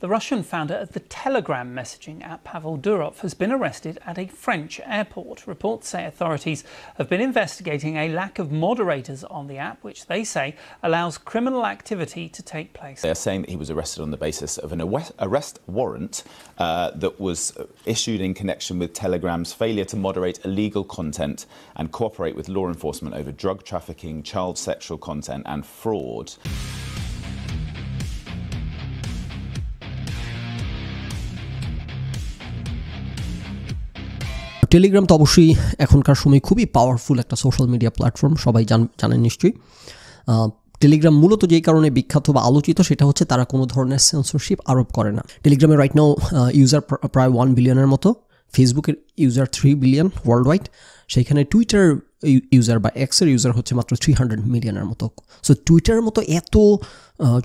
The Russian founder of the Telegram messaging app, Pavel Durov, has been arrested at a French airport. Reports say authorities have been investigating a lack of moderators on the app, which they say allows criminal activity to take place. They're saying that he was arrested on the basis of an arrest warrant uh, that was uh, issued in connection with Telegram's failure to moderate illegal content and cooperate with law enforcement over drug trafficking, child sexual content, and fraud. Telegram তো অবশ্যই এখনকার সময় খুবই powerful একটা social media platform সবাই জানেন নিশ্চয়ই Telegram মূলত যেই কারণে বিখ্যাত বা আলোচিত সেটা হচ্ছে তারা কোনো ধরনের সেন্সরশিপ আরোপ করে না টেলিগ্রামে রাইট নাও ইউজার প্রায় ওয়ান বিলিয়নের মতো ফেসবুকের user three billion worldwide সেইখানে টুইটার ইউজার বা এক্সের ইউজার হচ্ছে মাত্র থ্রি হান্ড্রেড মিলিয়নের মতো সো টুইটারের মতো এত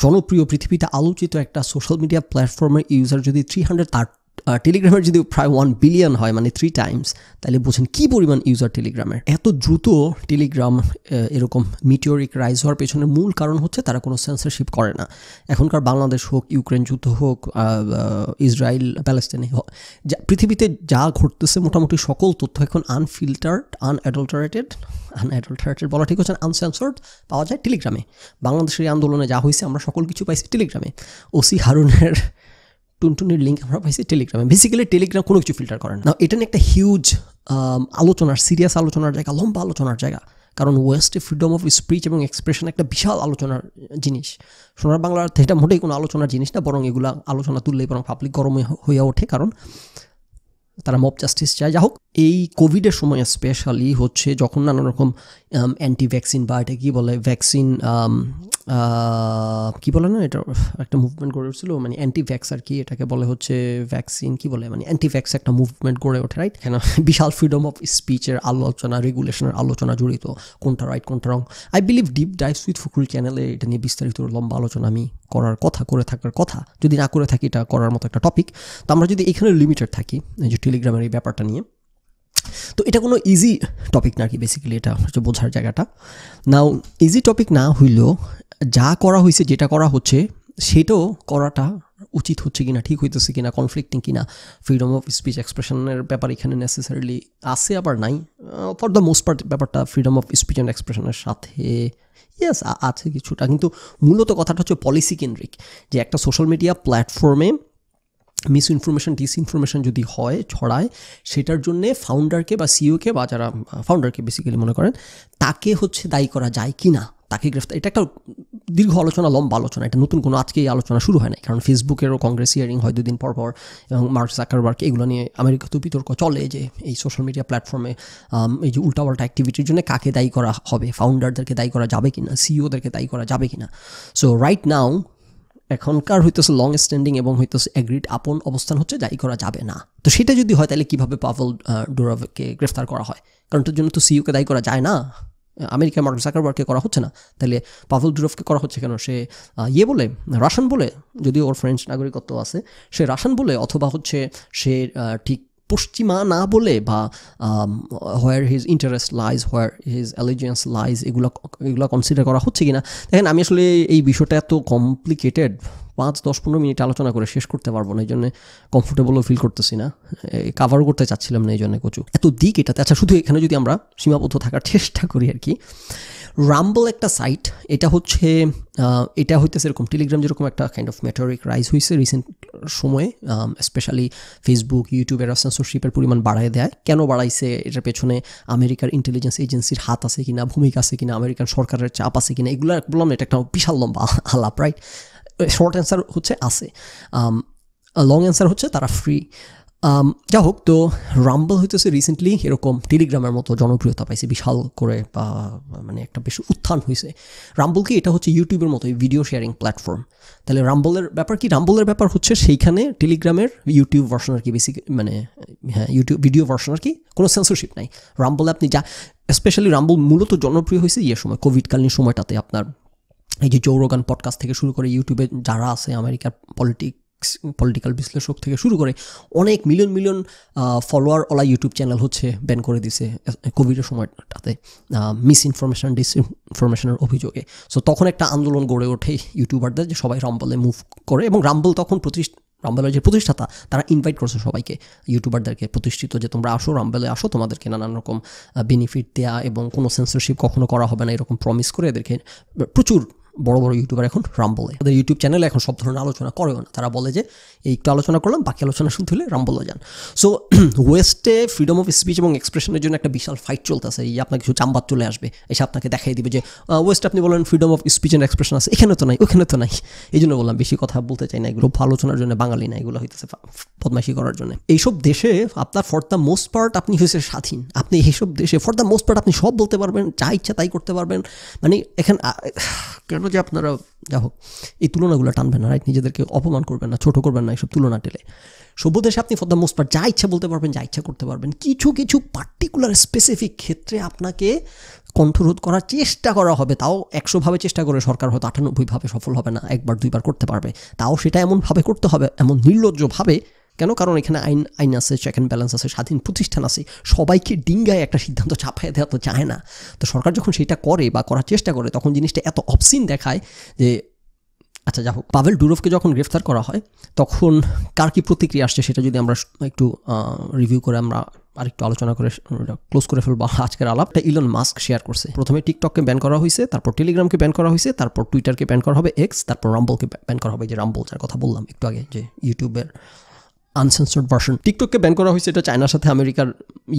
জনপ্রিয় পৃথিবীতে আলোচিত একটা সোশ্যাল মিডিয়া প্ল্যাটফর্মের ইউজার যদি থ্রি হান্ড্রেড তার টেলিগ্রামের যদি প্রায় ওয়ান বিলিয়ন হয় মানে থ্রি টাইমস তাহলে বোঝেন কী পরিমাণ ইউজার টেলিগ্রামের এত দ্রুত টেলিগ্রাম এরকম মিটিওরিক রাইজ হওয়ার পেছনের মূল কারণ হচ্ছে তারা কোনো সেন্সারশিপ করে না এখনকার বাংলাদেশ হোক ইউক্রেন যুদ্ধ হোক ইসরায়েল প্যালেস্টাইনে হোক যা পৃথিবীতে যা ঘটতেছে মোটামুটি সকল তথ্য এখন আনফিল্টার্ড আনঅ্যাডল্টারেটেড আনঅ্যাডল্টারেটেড বলা ঠিক হচ্ছে আনসেন্সার্ড পাওয়া যায় টেলিগ্রামে বাংলাদেশের আন্দোলনে যা হয়েছে আমরা সকল কিছু পাইছি টেলিগ্রামে ওসি হারুনের টুনটুনির লিঙ্ক আমরা পাইছি টেলিগ্রামে বেসিক্যালি টেলিগ্রাম কোনো কিছু ফিল্টার করে না এটা নিয়ে একটা হিউজ um, আলোচনার সিরিয়াস আলোচনার জায়গা লম্বা আলোচনার জায়গা কারণ ওয়েস্টে ফ্রিডম অফ স্পিচ এবং এক্সপ্রেশন একটা বিশাল আলোচনার জিনিস সোনার বাংলার এটা মোটেই কোনো আলোচনার জিনিস না বরং এগুলো আলোচনা তুললেই বরং পাবলিক গরমে হয়ে ওঠে কারণ তারা মব জাস্টিস চায় যা হোক এই কোভিডের সময় স্পেশালি হচ্ছে যখন নানা রকম অ্যান্টি ভ্যাকসিন বা এটা কী বলে ভ্যাকসিন কি বলে না এটা একটা মুভমেন্ট গড়ে উঠছিল মানে অ্যান্টি ভ্যাক্স আর কি এটাকে বলে হচ্ছে ভ্যাকসিন কি বলে মানে অ্যান্টি ভ্যাক্স একটা মুভমেন্ট গড়ে ওঠে রাইট কেন বিশাল ফ্রিডম অফ স্পিচের আলোচনা রেগুলেশনের আলোচনা জড়িত কোনটা রাইট কোনটা wrong I believe deep dive with ফুকুল চ্যানেলে এটা নিয়ে বিস্তারিত লম্বা আলোচনা আমি করার কথা করে থাকার কথা যদি না করে থাকি এটা করার মতো একটা টপিক তো আমরা যদি এখানে লিমিটেড থাকি এই যে টেলিগ্রামের এই ব্যাপারটা নিয়ে তো এটা কোনো ইজি টপিক না কি বেসিক্যালি এটা হচ্ছে বোঝার জায়গাটা নাও ইজি টপিক না হইলেও যা করা হয়েছে যেটা করা হচ্ছে সেটাও করাটা উচিত হচ্ছে কিনা ঠিক হইতেছে কিনা কনফ্লিক্টিং কিনা ফ্রিডম অফ স্পিচ এক্সপ্রেশনের ব্যাপার এখানে নেসেসারিলি আছে আবার নাই ফর দ্য মোস্ট পার্ট ব্যাপারটা ফ্রিডম অফ স্পিচ অ্যান্ড এক্সপ্রেশনের সাথে ইয়েস আছে কিছুটা কিন্তু মূলত কথাটা হচ্ছে পলিসি কেন্দ্রিক যে একটা সোশ্যাল মিডিয়া প্ল্যাটফর্মে মিস ইনফরমেশান ডিসইনফরমেশান যদি হয় ছড়ায় সেটার জন্যে ফাউন্ডারকে বা সিওকে বা যারা ফাউন্ডারকে বেসিক্যালি মনে করেন তাকে হচ্ছে দায়ী করা যায় কি না তাকে গ্রেফতার এটা একটা দীর্ঘ আলোচনা লম্বা আলোচনা এটা নতুন কোনো আজকে এই আলোচনা শুরু হয় নাই কারণ ফেসবুকেরও কংগ্রেস হিয়ারিং হয় দুদিন পর পর এবং মার্ক জাকারবার্গ এগুলো নিয়ে আমেরিকাতেও বিতর্ক চলে যে এই সোশ্যাল মিডিয়া প্ল্যাটফর্মে এই যে উল্টাপাল্টা অ্যাক্টিভিটির জন্য কাকে দায়ী করা হবে ফাউন্ডারদেরকে দায়ী করা যাবে কি না সিইওদেরকে দায়ী করা যাবে কি না সো রাইট নাও এখনকার হইতেছে লং স্ট্যান্ডিং এবং হইতেছে অ্যাগ্রিড আপন অবস্থান হচ্ছে দায়ী করা যাবে না তো সেটা যদি হয় তাহলে কীভাবে পাভল ডোরাভকে গ্রেফতার করা হয় কারণ তোর জন্য তো সিইউকে দায়ী করা যায় না আমেরিকায় মার্ক জাকারবার্গকে করা হচ্ছে না তাহলে পাভল দুরফকে করা হচ্ছে কেন সে ইয়ে বলে রাশন বলে যদিও ওর ফ্রেঞ্চ নাগরিকত্ব আছে সে রাশন বলে অথবা হচ্ছে সে ঠিক পশ্চিমা না বলে বা where his interest lies where his allegiance lies এগুলো এগুলো কনসিডার করা হচ্ছে কি না দেখেন আমি আসলে এই বিষয়টা এত কমপ্লিকেটেড পাঁচ দশ পনেরো মিনিট আলোচনা করে শেষ করতে পারবো না এই জন্য কমফোর্টেবলও ফিল করতেছি না কাভার করতে চাচ্ছিলাম না এই জন্য কচু এত দিক এটাতে আচ্ছা শুধু এখানে যদি আমরা সীমাবদ্ধ থাকার চেষ্টা করি আর কি রাম্বল একটা সাইট এটা হচ্ছে এটা হইতেছে এরকম টেলিগ্রাম যেরকম একটা কাইন্ড অফ ম্যাটারিক রাইজ হয়েছে রিসেন্ট সময়ে স্পেশালি ফেসবুক ইউটিউব এরা সেন্সরশিপের পরিমাণ বাড়ায় দেয় কেন বাড়াইছে এটার পেছনে আমেরিকার ইন্টেলিজেন্স এজেন্সির হাত আছে কিনা ভূমিকা আছে কিনা আমেরিকান সরকারের চাপ আছে কিনা এগুলো বললাম এটা একটা বিশাল লম্বা আলাপ রাইট শর্ট অ্যান্সার হচ্ছে আছে লং um, অ্যান্সার হচ্ছে তারা ফ্রি um, যা হোক তো রাম্বল হইতেছে রিসেন্টলি এরকম টেলিগ্রামের মতো জনপ্রিয়তা পাইছে বিশাল করে বা মানে একটা বেশি উত্থান হয়েছে রাম্বল কি এটা হচ্ছে ইউটিউবের মতো ভিডিও শেয়ারিং প্ল্যাটফর্ম তাহলে রাম্বলের ব্যাপার কি রাম্বলের ব্যাপার হচ্ছে সেইখানে টেলিগ্রামের ইউটিউব ভার্সন আর কি বেসিক মানে হ্যাঁ ইউটিউব ভিডিও ভার্সন আর কি কোনো সেন্সরশিপ নাই রাম্বলে আপনি যা স্পেশালি রাম্বল মূলত জনপ্রিয় হয়েছে ইয়ে সময় কোভিডকালীন সময়টাতে আপনার এই যে জৌরগান পডকাস্ট থেকে শুরু করে ইউটিউবে যারা আছে আমেরিকার পলিটিক পলিটিক্যাল বিশ্লেষক থেকে শুরু করে অনেক মিলিয়ন মিলিয়ন ফলোয়ার ওলা ইউটিউব চ্যানেল হচ্ছে ব্যান করে দিছে কোভিডের সময়টাতে মিস ইনফরমেশান ডিসইনফরমেশনের অভিযোগে সো তখন একটা আন্দোলন গড়ে ওঠে ইউটিউবারদের যে সবাই রাম্বলে মুভ করে এবং রাম্বল তখন প্রতিষ্ঠা রামবেলের যে প্রতিষ্ঠাতা তারা ইনভাইট করছে সবাইকে ইউটিউবারদেরকে প্রতিষ্ঠিত যে তোমরা আসো রামবেলে আসো তোমাদেরকে নানান রকম বেনিফিট দেওয়া এবং কোনো সেন্সরশিপ কখনো করা হবে না এরকম প্রমিস করে এদেরকে প্রচুর বড় বড় ইউটিউবার এখন রাম্বলে তাদের ইউটিউব চ্যানেলে এখন সব ধরনের আলোচনা করেও না তারা বলে যে এই একটু আলোচনা করলাম বাকি আলোচনা শুধু হলে রাম্বলে যান সো ওয়েস্টে ফ্রিডম অফ স্পিচ এবং এক্সপ্রেশনের জন্য একটা বিশাল ফাইট চলতেছে এই আপনার কিছু চাম্বার চলে আসবে এসে আপনাকে দেখাই দিবে যে ওয়েস্ট আপনি বলেন freedom of speech and expression আছে এখানে তো নাই ওখানে তো নাই এই জন্য বললাম বেশি কথা বলতে চাই না এগুলো আলোচনার জন্য বাঙালি না এগুলো হইতেছে বদমাইশি করার জন্য এইসব দেশে আপনার ফর দ্য মোস্ট পার্ট আপনি হয়েছে স্বাধীন আপনি এইসব দেশে ফর দ্য মোস্ট পার্ট আপনি সব বলতে পারবেন যা ইচ্ছা তাই করতে পারবেন মানে এখানে জন্য যে আপনারা যা হোক এই তুলনাগুলো টানবেন না রাইট নিজেদেরকে অপমান করবেন না ছোটো করবেন না এইসব তুলনা টেলে সভ্য দেশে আপনি ফর দ্য মোস্ট পার্ট যা ইচ্ছা বলতে পারবেন যা ইচ্ছা করতে পারবেন কিছু কিছু পার্টিকুলার স্পেসিফিক ক্ষেত্রে আপনাকে কণ্ঠরোধ করার চেষ্টা করা হবে তাও একশোভাবে চেষ্টা করে সরকার হয়তো আটানব্বইভাবে সফল হবে না একবার দুইবার করতে পারবে তাও সেটা এমনভাবে করতে হবে এমন নির্লজ্জভাবে কেন কারণ এখানে আইন আইন আছে চেক অ্যান্ড ব্যালেন্স আছে স্বাধীন প্রতিষ্ঠান আছে সবাইকে ডিঙ্গায় একটা সিদ্ধান্ত চাপায় দেওয়া তো চায় না তো সরকার যখন সেটা করে বা করার চেষ্টা করে তখন জিনিসটা এত অপসিন দেখায় যে আচ্ছা যা হোক পাভেল ডুরোভকে যখন গ্রেফতার করা হয় তখন কার কী প্রতিক্রিয়া আসছে সেটা যদি আমরা একটু রিভিউ করে আমরা আরেকটু আলোচনা করে ক্লোজ করে ফেলবো আজকের আলাপটা ইলন মাস্ক শেয়ার করছে প্রথমে টিকটককে ব্যান করা হয়েছে তারপর টেলিগ্রামকে ব্যান করা হয়েছে তারপর টুইটারকে ব্যান করা হবে এক্স তারপর রাম্বলকে ব্যান করা হবে যে রাম্বল যার কথা বললাম একটু আগে যে ইউটিউবের আনসেন্সার্ড ভার্সন টিকটককে ব্যান করা হয়েছে এটা চায়নার সাথে আমেরিকার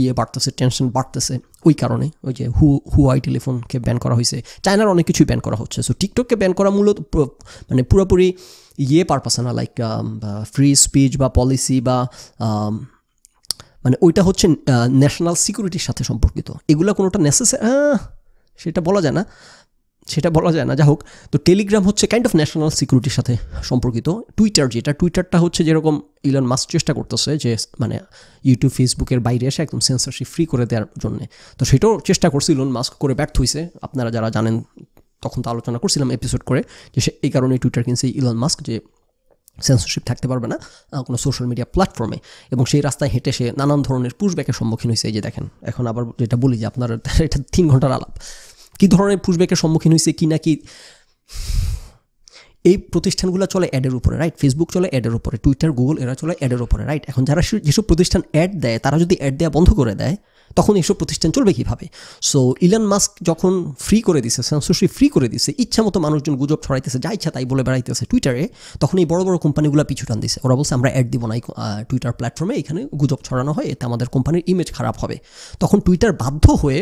ইয়ে বাড়তেছে টেনশন বাড়তেছে ওই কারণে ওই যে হু হুয়াই টেলিফোনকে ব্যান করা হয়েছে চায়নার অনেক কিছুই ব্যান করা হচ্ছে সো টিকটককে ব্যান করা মূলত মানে পুরোপুরি ইয়ে পারপাস না লাইক ফ্রি স্পিচ বা পলিসি বা um, মানে ওইটা হচ্ছে ন্যাশনাল সিকিউরিটির সাথে সম্পর্কিত এগুলো কোনোটা নেসেসারি সেটা বলা যায় না সেটা বলা যায় না যা হোক তো টেলিগ্রাম হচ্ছে কাইন্ড অফ ন্যাশনাল সিকিউরিটির সাথে সম্পর্কিত টুইটার যেটা টুইটারটা হচ্ছে যেরকম ইলন মাস্ক চেষ্টা করতেছে যে মানে ইউটিউব ফেসবুকের বাইরে এসে একদম সেন্সারশিপ ফ্রি করে দেওয়ার জন্য তো সেটাও চেষ্টা করছে ইলন মাস্ক করে ব্যর্থ হয়েছে আপনারা যারা জানেন তখন তো আলোচনা করছিলাম এপিসোড করে যে সে এই কারণে টুইটার কিনছে ইলন মাস্ক যে সেন্সরশিপ থাকতে পারবে না কোনো সোশ্যাল মিডিয়া প্ল্যাটফর্মে এবং সেই রাস্তায় হেঁটে সে নানান ধরনের পুষব্যাকের সম্মুখীন হয়েছে এই যে দেখেন এখন আবার যেটা বলি যে আপনার এটা তিন ঘন্টার আলাপ কী ধরনের পুশব্যাকের সম্মুখীন হয়েছে কি না কি এই প্রতিষ্ঠানগুলো চলে অ্যাডের উপরে রাইট ফেসবুক চলে অ্যাডের উপরে টুইটার গুগল এরা চলে অ্যাডের উপরে রাইট এখন যারা যেসব প্রতিষ্ঠান অ্যাড দেয় তারা যদি অ্যাড দেওয়া বন্ধ করে দেয় তখন এইসব প্রতিষ্ঠান চলবে কীভাবে সো ইলন মাস্ক যখন ফ্রি করে দিছে সেন্সরশিপ ফ্রি করে দিছে ইচ্ছা মতো মানুষজন গুজব ছড়াইতেছে যা ইচ্ছা তাই বলে বেড়াইতেছে টুইটারে তখন এই বড় বড় কোম্পানিগুলো পিছু টান দিছে ওরা বলছে আমরা অ্যাড দিব না টুইটার প্ল্যাটফর্মে এখানে গুজব ছড়ানো হয় এতে আমাদের কোম্পানির ইমেজ খারাপ হবে তখন টুইটার বাধ্য হয়ে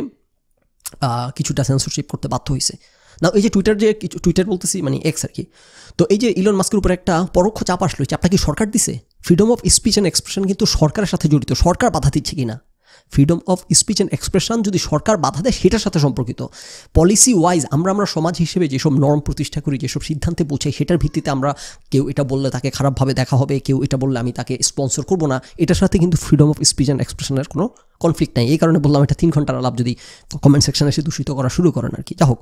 কিছুটা সেন্সরশিপ করতে বাধ্য হয়েছে না এই যে টুইটার যে টুইটার বলতেছি মানে এক্স আর কি তো এই যে ইলন মাস্কের উপর একটা পরোক্ষ চাপ আসলো চাপটা কি সরকার দিছে freedom of speech and expression কিন্তু সরকারের সাথে জড়িত সরকার বাধা দিচ্ছে কিনা freedom of speech and expression যদি সরকার বাধা দেয় সেটার সাথে সম্পর্কিত পলিসি ওয়াইজ আমরা আমরা সমাজ হিসেবে যেসব নর্ম প্রতিষ্ঠা করি যেসব সিদ্ধান্তে পৌঁছাই সেটার ভিত্তিতে আমরা কেউ এটা বললে তাকে খারাপভাবে দেখা হবে কেউ এটা বললে আমি তাকে স্পন্সর করবো না এটার সাথে কিন্তু ফ্রিডম অফ স্পিচ অ্যান্ড এক্সপ্রেশনের কোনো কনফ্লিক্ট নাই এই কারণে বললাম এটা তিন ঘন্টার আলাপ যদি কমেন্ট সেকশনে এসে দূষিত করা শুরু করেন আর কি যা হোক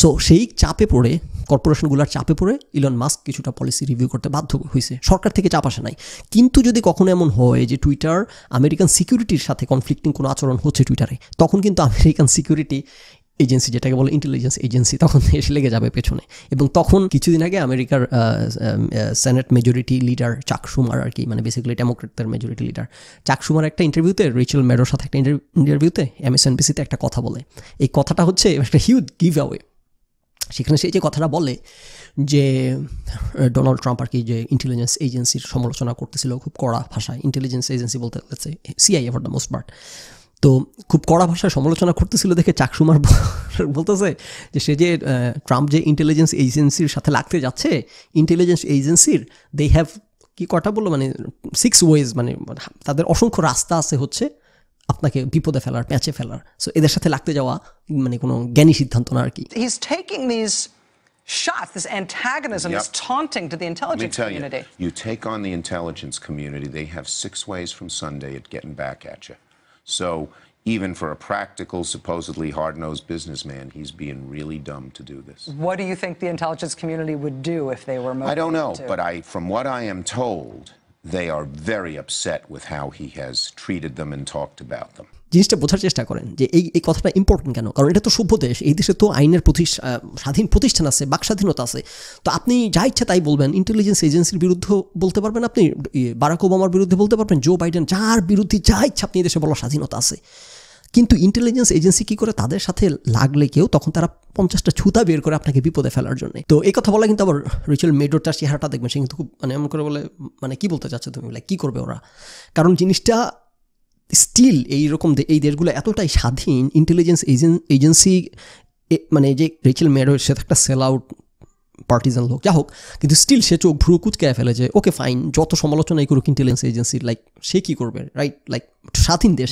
সো সেই চাপে পড়ে কর্পোরেশনগুলোর চাপে পড়ে ইলন মাস্ক কিছুটা পলিসি রিভিউ করতে বাধ্য হয়েছে সরকার থেকে চাপ আসে নাই কিন্তু যদি কখনো এমন হয় যে টুইটার আমেরিকান সিকিউরিটির সাথে কনফ্লিক্টিং কোনো আচরণ হচ্ছে টুইটারে তখন কিন্তু আমেরিকান সিকিউরিটি এজেন্সি যেটাকে বলে ইন্টেলিজেন্স এজেন্সি তখন এসে লেগে যাবে পেছনে এবং তখন কিছুদিন আগে আমেরিকার সেনেট মেজরিটি লিডার চাকসুমার আর কি মানে বেসিক্যালি ডেমোক্রেটদের মেজরিটি লিডার চাকসুমার একটা ইন্টারভিউতে রিচেল ম্যাডোর সাথে একটা ইন্টারভিউতে এমএসএনবিসিতে একটা কথা বলে এই কথাটা হচ্ছে একটা হিউজ গিভ অ্যাওয়ে সেখানে সে যে কথাটা বলে যে ডোনাল্ড ট্রাম্প আর কি যে ইন্টেলিজেন্স এজেন্সির সমালোচনা করতেছিল খুব কড়া ভাষায় ইন্টেলিজেন্স এজেন্সি বলতে গেছে CIA for the most part তো খুব কড়া ভাষায় সমালোচনা করতেছিল দেখে চাকসুমার বলতেছে যে সে যে ট্রাম্প যে ইন্টেলিজেন্স এজেন্সির সাথে লাগতে যাচ্ছে ইন্টেলিজেন্স এজেন্সির দে হ্যাভ কি কটা বললো মানে সিক্স ওয়েজ মানে তাদের অসংখ্য রাস্তা আছে হচ্ছে আপনাকে বিপদে ফেলার ফেলার সো এদের সাথে লাগতে যাওয়া মানে কোনো জ্ঞানী সিদ্ধান্ত না আর কি taking this shots, this antagonism, yep. this taunting to the intelligence Let me tell community. You, you take on the intelligence community, they have six ways from Sunday at getting back at you. So even for a practical, supposedly hard-nosed businessman, he's being really dumb to do this. What do you think the intelligence community would do if they were? I don't know, to? but I, from what I am told, they are very upset with how he has treated them and talked about them. জিনিসটা বোঝার চেষ্টা করেন যে এই এই কথাটা important কেন কারণ এটা তো সভ্য দেশ এই দেশে তো আইনের প্রতিষ্ঠা স্বাধীন প্রতিষ্ঠান আছে বাক স্বাধীনতা আছে তো আপনি যা ইচ্ছা তাই বলবেন ইন্টেলিজেন্স এজেন্সির বিরুদ্ধে বলতে পারবেন আপনি ইয়ে, বারাক ওবামার বিরুদ্ধে বলতে পারবেন জো বাইডেন যার বিরুদ্ধে যা ইচ্ছা আপনি এই দেশে বলার স্বাধীনতা আছে কিন্তু ইন্টেলিজেন্স এজেন্সি কি করে তাদের সাথে লাগলে কেউ তখন তারা পঞ্চাশটা ছুতা বের করে আপনাকে বিপদে ফেলার জন্য তো এই কথা বলা কিন্তু আবার রিচুয়াল মেডোর তার চেহারাটা দেখবেন সে কিন্তু খুব মানে এমন করে বলে মানে কি বলতে চাচ্ছে তুমি লাইক কী করবে ওরা কারণ জিনিসটা স্টিল এইরকম এই দেশগুলো এতটাই স্বাধীন ইন্টেলিজেন্স এজেন্সি মানে যে রিচেল মেডোর সে একটা সেল আউট পার্টিজান লোক যা হোক কিন্তু স্টিল সে চোখ ভ্রু কুচকায় ফেলে যে ওকে ফাইন যত সমালোচনাই করুক ইন্টেলিজেন্স এজেন্সির লাইক সে কি করবে রাইট লাইক স্বাধীন দেশ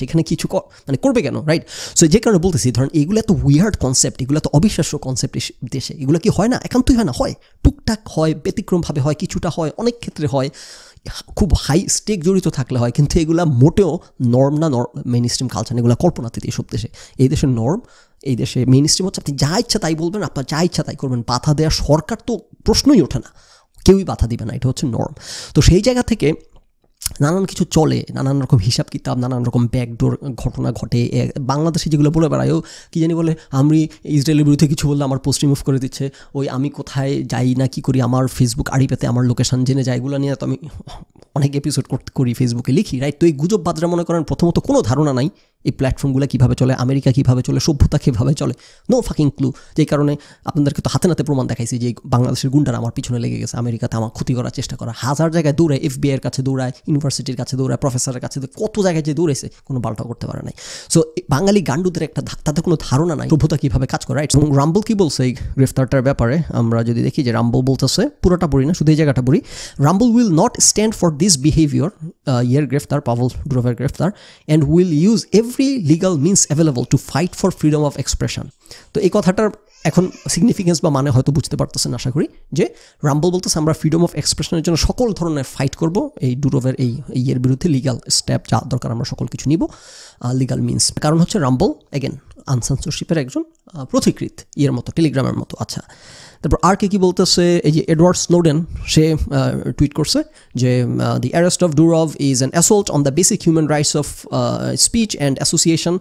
সেখানে কিছু মানে করবে কেন রাইট সো যে কারণে বলতেছি ধরেন এগুলো এত উইয়ার্ড কনসেপ্ট এগুলো এত অবিশ্বাস্য কনসেপ্ট দেশে এগুলো কি হয় না একান্তই হয় না হয় টুকটাক হয় ব্যতিক্রমভাবে হয় কিছুটা হয় অনেক ক্ষেত্রে হয় খুব হাই স্টেক জড়িত থাকলে হয় কিন্তু এগুলা মোটেও নর্ম না নর্ম মেন স্ট্রিম কালচার এগুলো কল্পনাতীত এইসব দেশে এই দেশের নর্ম এই দেশে মেন স্ট্রিম হচ্ছে আপনি যা ইচ্ছা তাই বলবেন আপনার যা ইচ্ছা তাই করবেন বাধা দেওয়া সরকার তো প্রশ্নই ওঠে না কেউই বাধা দিবে না এটা হচ্ছে নর্ম তো সেই জায়গা থেকে নানান কিছু চলে নানান রকম হিসাব কিতাব নানান রকম ব্যাকডোর ঘটনা ঘটে বাংলাদেশে যেগুলো বলে বেড়ায়ও কী জানি বলে আমি ইসরায়েলের বিরুদ্ধে কিছু বললে আমার পোস্ট রিমুভ করে দিচ্ছে ওই আমি কোথায় যাই না কি করি আমার ফেসবুক আড়ি পেতে আমার লোকেশান জেনে যায় এগুলো নিয়ে তো আমি অনেক এপিসোড করতে করি ফেসবুকে লিখি রাইট তো এই গুজব বাদরা মনে করেন প্রথমত কোনো ধারণা নাই এই প্ল্যাটফর্মগুলো কীভাবে চলে আমেরিকা কীভাবে চলে সভ্যতা কীভাবে চলে নো ফাকিং ক্লু যেই কারণে আপনাদেরকে তো হাতে নাতে প্রমাণ দেখাইছি যে বাংলাদেশের গুন্ডারা আমার পিছনে লেগে গেছে আমেরিকাতে আমার ক্ষতি করার চেষ্টা করা হাজার জায়গায় দৌড়ায় এফবিআইয়ের কাছে দৌড়ায় ইউনিভার্সিটির কাছে দৌড়ায় প্রফেসরের কাছে কত জায়গায় যে দৌড়েছে কোনো পাল্টা করতে পারে নাই সো বাঙালি গান্ডুদের একটা তাদের কোনো ধারণা নাই সভ্যতা কীভাবে কাজ করা এবং রাম্বল কী বলছে এই গ্রেফতারটার ব্যাপারে আমরা যদি দেখি যে রাম্বল বলতেছে পুরোটা পড়ি না শুধু এই জায়গাটা পড়ি Rumble will not stand for this behaviour ইয়ের গ্রেফতার পাভল গ্রোভের গ্রেফতার and will use ev every legal means available to fight for freedom of expression তো এই কথাটার এখন সিগনিফিকেন্স বা মানে হয়তো বুঝতে পারতেছেন আশা করি যে রাম্বল বলতেছে আমরা ফ্রিডম অফ এক্সপ্রেশনের জন্য সকল ধরনের ফাইট করব এই ডুরোভের এই ইয়ের বিরুদ্ধে লিগাল স্টেপ যা দরকার আমরা সকল কিছু নিব লিগাল মিনস কারণ হচ্ছে রাম্বল এগেন আনসেন্সরশিপের একজন প্রতিকৃত ইয়ের মতো টেলিগ্রামের মতো আচ্ছা তারপর আর কে কী বলতেছে এই যে এডওয়ার্ড স্নোডেন সে টুইট করছে যে the arrest of Durov is an assault on the basic human rights of speech and association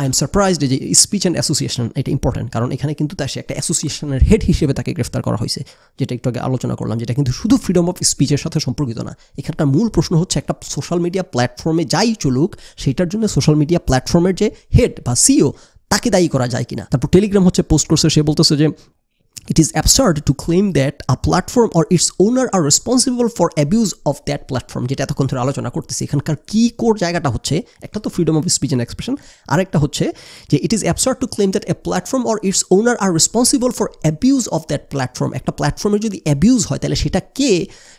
I'm surprised যে স্পিচ অ্যান্ড অ্যাসোসিয়েশন এটা ইম্পর্টেন্ট কারণ এখানে কিন্তু তার সে একটা অ্যাসোসিয়েশনের হেড হিসেবে তাকে গ্রেফতার করা হয়েছে যেটা একটু আগে আলোচনা করলাম যেটা কিন্তু শুধু ফ্রিডম অফ স্পিচের সাথে সম্পর্কিত না এখানকার মূল প্রশ্ন হচ্ছে একটা সোশ্যাল মিডিয়া প্ল্যাটফর্মে যাই চলুক সেটার জন্য সোশ্যাল মিডিয়া প্ল্যাটফর্মের যে হেড বা সিও তাকে দায়ী করা যায় কিনা তারপর টেলিগ্রাম হচ্ছে পোস্ট করছে সে বলতেছে যে It is absurd to claim that a platform or its owner are responsible for abuse of that platform যেটা এতক্ষণ ধরে আলোচনা করতেছি এখানকার কি কোর জায়গাটা হচ্ছে একটা তো freedom of speech and expression আরেকটা হচ্ছে যে it is absurd to claim that a platform or its owner are responsible for abuse of that platform একটা প্ল্যাটফর্মের যদি অ্যাবিউজ হয় তাহলে সেটা কে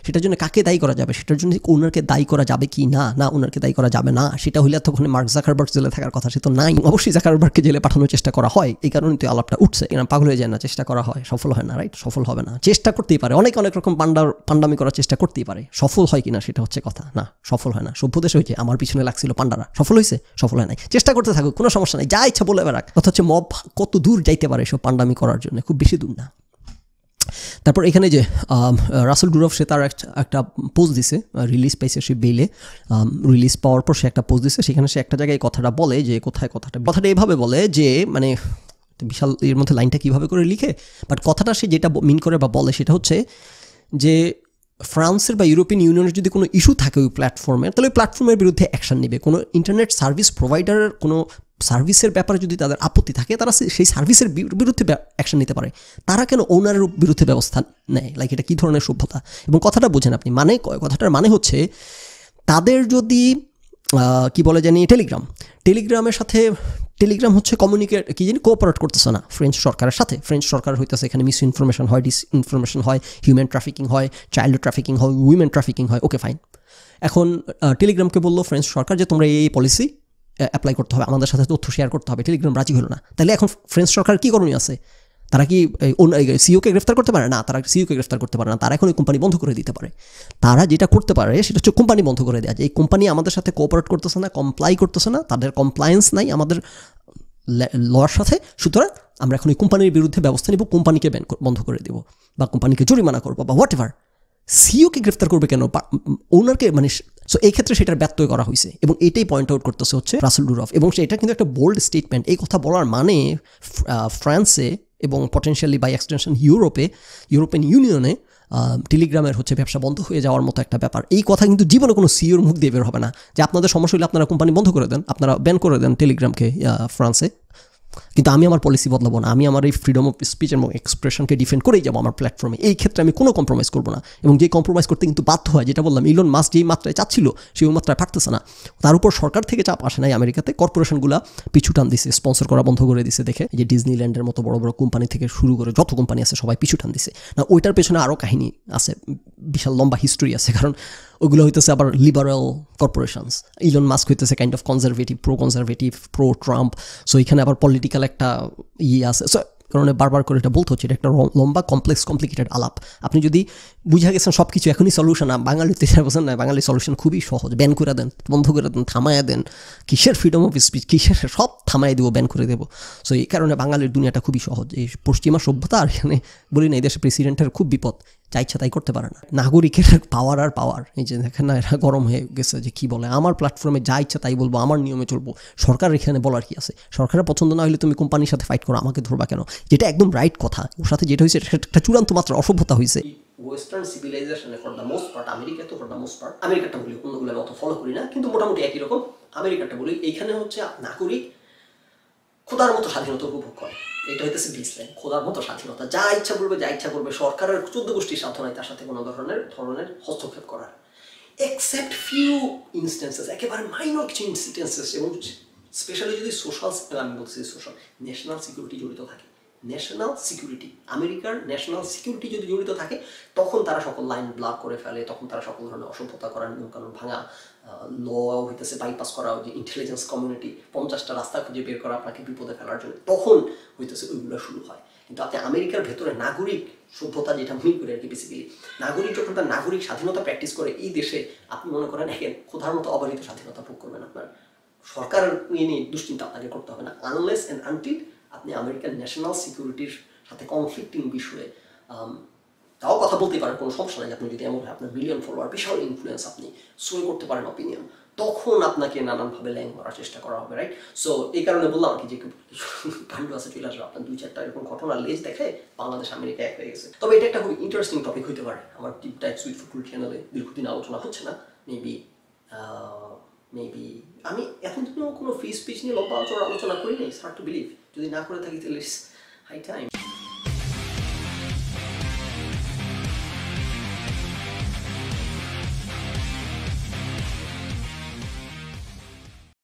সেটার জন্য কাকে দায়ী করা যাবে সেটার জন্য ওনারকে দায়ী করা যাবে কি না না ওনারকে দায়ী করা যাবে না সেটা হলে এতক্ষণ মার্ক জাকারবার্গ জেলে থাকার কথা সে তো নাই অবশ্যই জাকারবার্গকে জেলে পাঠানোর চেষ্টা করা হয় এই কারণে তো আলাপটা উঠছে পাগল হয়ে যায় না চেষ্টা করা হয় সফল হয় না রাইট সফল হবে না চেষ্টা করতেই পারে অনেক অনেক রকম পান্ডার পান্ডামি করার চেষ্টা করতেই পারে সফল হয় কিনা সেটা হচ্ছে কথা না সফল হয় না সভ্য দেশে হয়েছে আমার পিছনে লাগছিল পান্ডারা সফল হয়েছে সফল হয় নাই চেষ্টা করতে থাকুক কোনো সমস্যা নেই যা ইচ্ছা বলে বেড়াক কথা হচ্ছে মব কত দূর যাইতে পারে সব পান্ডামি করার জন্য খুব বেশি দূর না তারপর এখানে যে রাসুল ডুরফ সে তার একটা পোজ দিছে রিলিজ পাইছে সে বেলে রিলিজ পাওয়ার পর সে একটা পোজ দিছে সেখানে সে একটা জায়গায় কথাটা বলে যে কোথায় কথাটা কথাটা এভাবে বলে যে মানে বিশাল এর মধ্যে লাইনটা কীভাবে করে লিখে বাট কথাটা সে যেটা মিন করে বা বলে সেটা হচ্ছে যে ফ্রান্সের বা ইউরোপিয়ান ইউনিয়নের যদি কোনো ইস্যু থাকে ওই প্ল্যাটফর্মের তাহলে ওই প্ল্যাটফর্মের বিরুদ্ধে অ্যাকশান নেবে কোনো ইন্টারনেট সার্ভিস প্রোভাইডারের কোনো সার্ভিসের ব্যাপারে যদি তাদের আপত্তি থাকে তারা সেই সার্ভিসের বিরুদ্ধে অ্যাকশন নিতে পারে তারা কেন ওনারের বিরুদ্ধে ব্যবস্থা নেয় লাইক এটা কী ধরনের সভ্যতা এবং কথাটা বোঝেন আপনি মানে কথাটার মানে হচ্ছে তাদের যদি কি বলে জানি টেলিগ্রাম টেলিগ্রামের সাথে টেলিগ্রাম হচ্ছে কমিউনিকেট কি জানি কোঅপারেট করতেছে না ফ্রেঞ্চ সরকারের সাথে ফ্রেঞ্চ সরকার হইতেছে এখানে মিস ইনফরমেশন হয় ডিস ইনফরমেশন হয় হিউম্যান ট্রাফিকিং হয় চাইল্ড ট্রাফিকিং হয় উইমেন ট্রাফিকিং হয় ওকে ফাইন এখন টেলিগ্রামকে বললো ফ্রেঞ্চ সরকার যে তোমরা এই পলিসি অ্যাপ্লাই করতে হবে আমাদের সাথে তথ্য শেয়ার করতে হবে টেলিগ্রাম রাজি হলো না তাহলে এখন ফ্রেঞ্চ সরকার কী করণীয় আছে তারা কি সিওকে গ্রেফতার করতে পারে না তারা সিওকে গ্রেফতার করতে পারে না তারা এখন ওই কোম্পানি বন্ধ করে দিতে পারে তারা যেটা করতে পারে সেটা হচ্ছে কোম্পানি বন্ধ করে দেওয়া যে এই কোম্পানি আমাদের সাথে কোঅপারেট করতেছে না কমপ্লাই করতেছে না তাদের কমপ্লায়েন্স নাই আমাদের লর সাথে সুতরাং আমরা এখন এই কোম্পানির বিরুদ্ধে ব্যবস্থা নেব কোম্পানিকে ব্যান বন্ধ করে দেবো বা কোম্পানিকে জরিমানা করবো বা হোয়াট এভার সিওকে গ্রেফতার করবে কেন ওনারকে মানে সো এই ক্ষেত্রে সেটার ব্যত্যয় করা হয়েছে এবং এটাই পয়েন্ট আউট করতেছে হচ্ছে রাসেল ডুরফ এবং সেটা কিন্তু একটা বোল্ড স্টেটমেন্ট এই কথা বলার মানে ফ্রান্সে এবং পটেনশিয়ালি বাই এক্সটেনশন ইউরোপে ইউরোপিয়ান ইউনিয়নে টেলিগ্রামের হচ্ছে ব্যবসা বন্ধ হয়ে যাওয়ার মতো একটা ব্যাপার এই কথা কিন্তু জীবনে কোনো সিওর e মুখ দিয়ে বের হবে না যে আপনাদের সমস্যা হলে আপনারা কোম্পানি বন্ধ করে দেন আপনারা ব্যান করে দেন টেলিগ্রামকে ফ্রান্সে কিন্তু আমি আমার পলিসি বদলাবো না আমি আমার এই ফ্রিডম অফ স্পিচ এবং এক্সপ্রেশনকে ডিফেন্ড করেই যাবো আমার প্ল্যাটফর্মে এই ক্ষেত্রে আমি কোনো কম্প্রোমাইজ করবো না এবং যে কম্প্রোমাইজ করতে কিন্তু বাধ্য হয় যেটা বললাম ইলন মাস যেই মাত্রায় চাচ্ছিল সেই মাত্রায় পারতেছে না তার উপর সরকার থেকে চাপ আসে নাই আমেরিকাতে কর্পোরেশনগুলো পিছু টান দিছে স্পন্সর করা বন্ধ করে দিছে দেখে যে ডিজনিল্যান্ডের মতো বড় বড় কোম্পানি থেকে শুরু করে যত কোম্পানি আছে সবাই পিছু টান দিছে না ওইটার পেছনে আরও কাহিনী আছে বিশাল লম্বা হিস্টোরি আছে কারণ ওগুলো হইতেছে আবার লিবারাল কর্পোরেশনস ইলন মাস্ক হইতেছে kind of conservative pro conservative pro Trump so এখানে আবার পলিটিক্যাল একটা ইয়ে আছে সো কারণে বারবার করে এটা বলতে হচ্ছে এটা একটা লম্বা কমপ্লেক্স কমপ্লিকেটেড আলাপ আপনি যদি বুঝা গেছেন সব কিছু এখনই সলিউশন না বাঙালি তেসার বছর নয় বাঙালি সলিউশন খুবই সহজ ব্যান করে দেন বন্ধ করে দেন থামায় দেন কিসের ফ্রিডম অফ স্পিচ কিসের সব থামায় দেবো ব্যান করে দেবো সো এই কারণে বাঙালির দুনিয়াটা খুবই সহজ এই পশ্চিমা সভ্যতা আর এখানে বলি না এই প্রেসিডেন্টের খুব বিপদ যা ইচ্ছা তাই করতে পারে না নাগরিকের পাওয়ার আর পাওয়ার এই যে দেখেন না এরা গরম হয়ে গেছে যে কি বলে আমার প্ল্যাটফর্মে যা ইচ্ছা তাই বলবো আমার নিয়মে চলবো সরকার এখানে বলার কি আছে সরকারের পছন্দ না হলে তুমি কোম্পানির সাথে ফাইট করো আমাকে ধরবা কেন যেটা একদম রাইট কথা ওর সাথে যেটা হয়েছে একটা চূড়ান্ত মাত্রা অসভ্যতা হয়েছে western for the most part America তো ফর দ্য মোস্ট পার্ট আমেরিকাটা বলি অন্যগুলো অত ফলো করি না কিন্তু মোটামুটি একই রকম আমেরিকাটা বলি এইখানে হচ্ছে নাগরিক খোদার মতো স্বাধীনতা উপভোগ করে এটা হইতেছে বিসলাইন খোদার মতো স্বাধীনতা যা ইচ্ছা করবে যা ইচ্ছা করবে সরকারের চোদ্দ গোষ্ঠীর সাধনায় তার সাথে কোনো ধরনের ধরনের হস্তক্ষেপ করার এক্সেপ্ট ফিউ ইনস্টেন্সেস একেবারে মাইনর কিছু ইনস্টেন্সেস এবং স্পেশালি যদি সোশ্যাল আমি বলছি সোশ্যাল ন্যাশনাল সিকিউরিটি জড়িত থাকে ন্যাশনাল সিকিউরিটি আমেরিকার ন্যাশনাল সিকিউরিটি যদি জড়িত থাকে তখন তারা সকল লাইন ব্লক করে ফেলে তখন তারা সকল ধরনের অসভ্যতা করার নিয়মকানুন ভাঙা ল হইতেছে বাইপাস করা যে ইন্টেলিজেন্স কমিউনিটি পঞ্চাশটা রাস্তা খুঁজে বের করা আপনাকে বিপদে ফেলার জন্য তখন হইতেছে ওইগুলো শুরু হয় কিন্তু আপনি আমেরিকার ভেতরে নাগরিক সভ্যতা যেটা মনে করি আর কি বেসিক্যালি নাগরিক যখন তার নাগরিক স্বাধীনতা প্র্যাকটিস করে এই দেশে আপনি মনে করেন এখানে ক্ষুধার মতো অবহিত স্বাধীনতা ভোগ করবেন আপনার সরকার নিয়ে দুশ্চিন্তা আপনাকে করতে হবে না আনলেস অ্যান্ড আনটিল আপনি আমেরিকান ন্যাশনাল সিকিউরিটির সাথে কনফ্লিক্টিং বিষয়ে তাও কথা বলতে পারেন কোনো সমস্যা নাই আপনি যদি এমন হয় আপনার মিলিয়ন ফলোয়ার বিশাল ইনফ্লুয়েন্স আপনি সোয়ে করতে পারেন অপিনিয়ন তখন আপনাকে নানানভাবে ল্যাং করার চেষ্টা করা হবে রাইট সো এই কারণে বললাম আর কি যে কাণ্ড আছে চলে আসবে আপনার দুই চারটা এরকম ঘটনা লেজ দেখে বাংলাদেশ আমেরিকা এক হয়ে গেছে তবে এটা একটা খুব ইন্টারেস্টিং টপিক হতে পারে আমার টিপ টাইপ সুইট ফুটবল চ্যানেলে দীর্ঘদিন আলোচনা হচ্ছে না মেবি মেবি আমি এখন তো কোনো ফ্রি স্পিচ নিয়ে লম্বা আলোচনা আলোচনা করিনি সার টু বিলিভ যদি না করে থাকি তাহলে হাই টাইম